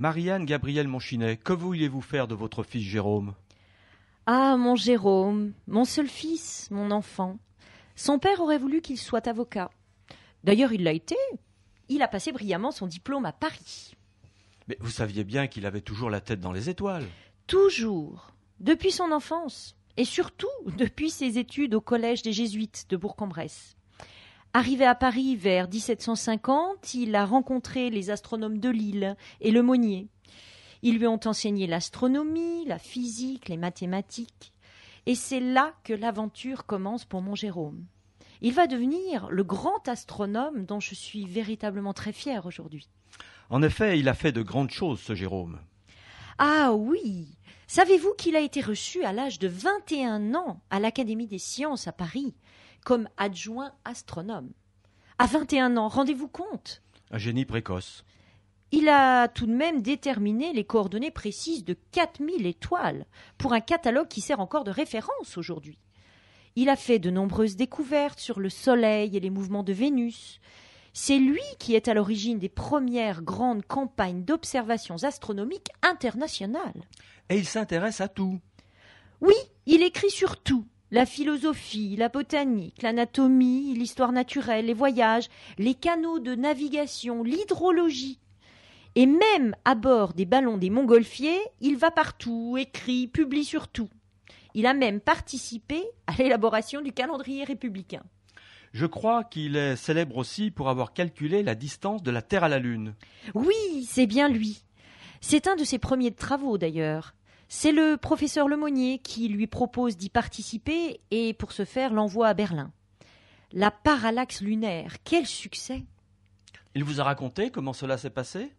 Marianne Gabrielle Monchinet, que vouliez-vous faire de votre fils Jérôme Ah, mon Jérôme, mon seul fils, mon enfant. Son père aurait voulu qu'il soit avocat. D'ailleurs, il l'a été. Il a passé brillamment son diplôme à Paris. Mais vous saviez bien qu'il avait toujours la tête dans les étoiles. Toujours, depuis son enfance, et surtout depuis ses études au collège des Jésuites de Bourg-en-Bresse. Arrivé à Paris vers 1750, il a rencontré les astronomes de Lille et le Monnier. Ils lui ont enseigné l'astronomie, la physique, les mathématiques. Et c'est là que l'aventure commence pour mon Jérôme. Il va devenir le grand astronome dont je suis véritablement très fier aujourd'hui. En effet, il a fait de grandes choses, ce Jérôme. Ah oui Savez-vous qu'il a été reçu à l'âge de 21 ans à l'Académie des sciences à Paris comme adjoint astronome. À 21 ans, rendez-vous compte Un génie précoce. Il a tout de même déterminé les coordonnées précises de 4000 étoiles pour un catalogue qui sert encore de référence aujourd'hui. Il a fait de nombreuses découvertes sur le Soleil et les mouvements de Vénus. C'est lui qui est à l'origine des premières grandes campagnes d'observations astronomiques internationales. Et il s'intéresse à tout. Oui, il écrit sur tout, la philosophie, la botanique, l'anatomie, l'histoire naturelle, les voyages, les canaux de navigation, l'hydrologie. Et même à bord des ballons des montgolfiers, il va partout, écrit, publie sur tout. Il a même participé à l'élaboration du calendrier républicain. Je crois qu'il est célèbre aussi pour avoir calculé la distance de la Terre à la Lune. Oui, c'est bien lui. C'est un de ses premiers travaux d'ailleurs. C'est le professeur Lemonnier qui lui propose d'y participer et pour ce faire l'envoie à Berlin. La parallaxe lunaire, quel succès Il vous a raconté comment cela s'est passé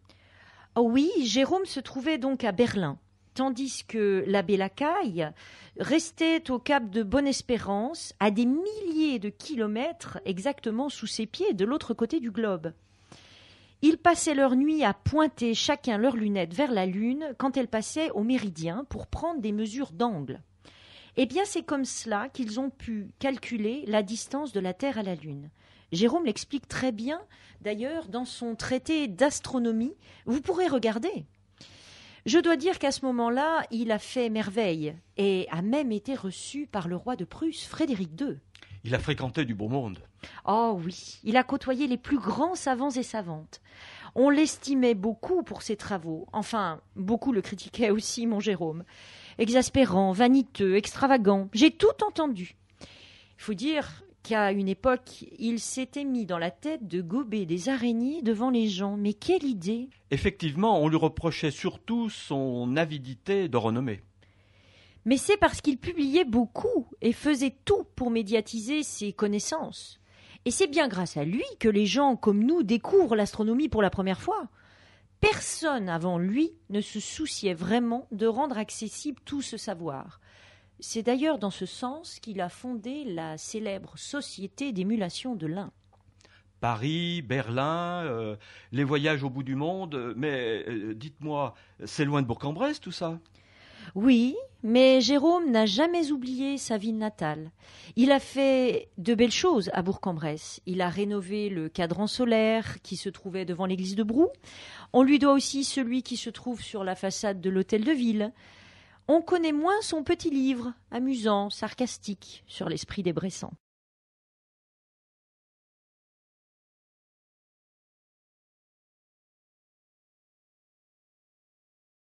oh Oui, Jérôme se trouvait donc à Berlin, tandis que l'abbé Lacaille restait au cap de Bonne-Espérance, à des milliers de kilomètres exactement sous ses pieds de l'autre côté du globe. Ils passaient leur nuit à pointer chacun leurs lunettes vers la Lune quand elle passait au méridien pour prendre des mesures d'angle. Eh bien, c'est comme cela qu'ils ont pu calculer la distance de la Terre à la Lune. Jérôme l'explique très bien, d'ailleurs, dans son traité d'astronomie. Vous pourrez regarder. Je dois dire qu'à ce moment-là, il a fait merveille et a même été reçu par le roi de Prusse, Frédéric II il a fréquenté du beau monde. Oh oui, il a côtoyé les plus grands savants et savantes. On l'estimait beaucoup pour ses travaux, enfin, beaucoup le critiquaient aussi, mon Jérôme. Exaspérant, vaniteux, extravagant, j'ai tout entendu. Il faut dire qu'à une époque, il s'était mis dans la tête de gober des araignées devant les gens. Mais quelle idée Effectivement, on lui reprochait surtout son avidité de renommée mais c'est parce qu'il publiait beaucoup et faisait tout pour médiatiser ses connaissances. Et c'est bien grâce à lui que les gens comme nous découvrent l'astronomie pour la première fois. Personne avant lui ne se souciait vraiment de rendre accessible tout ce savoir. C'est d'ailleurs dans ce sens qu'il a fondé la célèbre Société d'émulation de l'Inde. Paris, Berlin, euh, les voyages au bout du monde, euh, mais euh, dites-moi, c'est loin de Bourg-en-Bresse tout ça Oui, mais Jérôme n'a jamais oublié sa ville natale. Il a fait de belles choses à Bourg-en-Bresse. Il a rénové le cadran solaire qui se trouvait devant l'église de Brou. On lui doit aussi celui qui se trouve sur la façade de l'hôtel de ville. On connaît moins son petit livre, amusant, sarcastique, sur l'esprit des Bressans.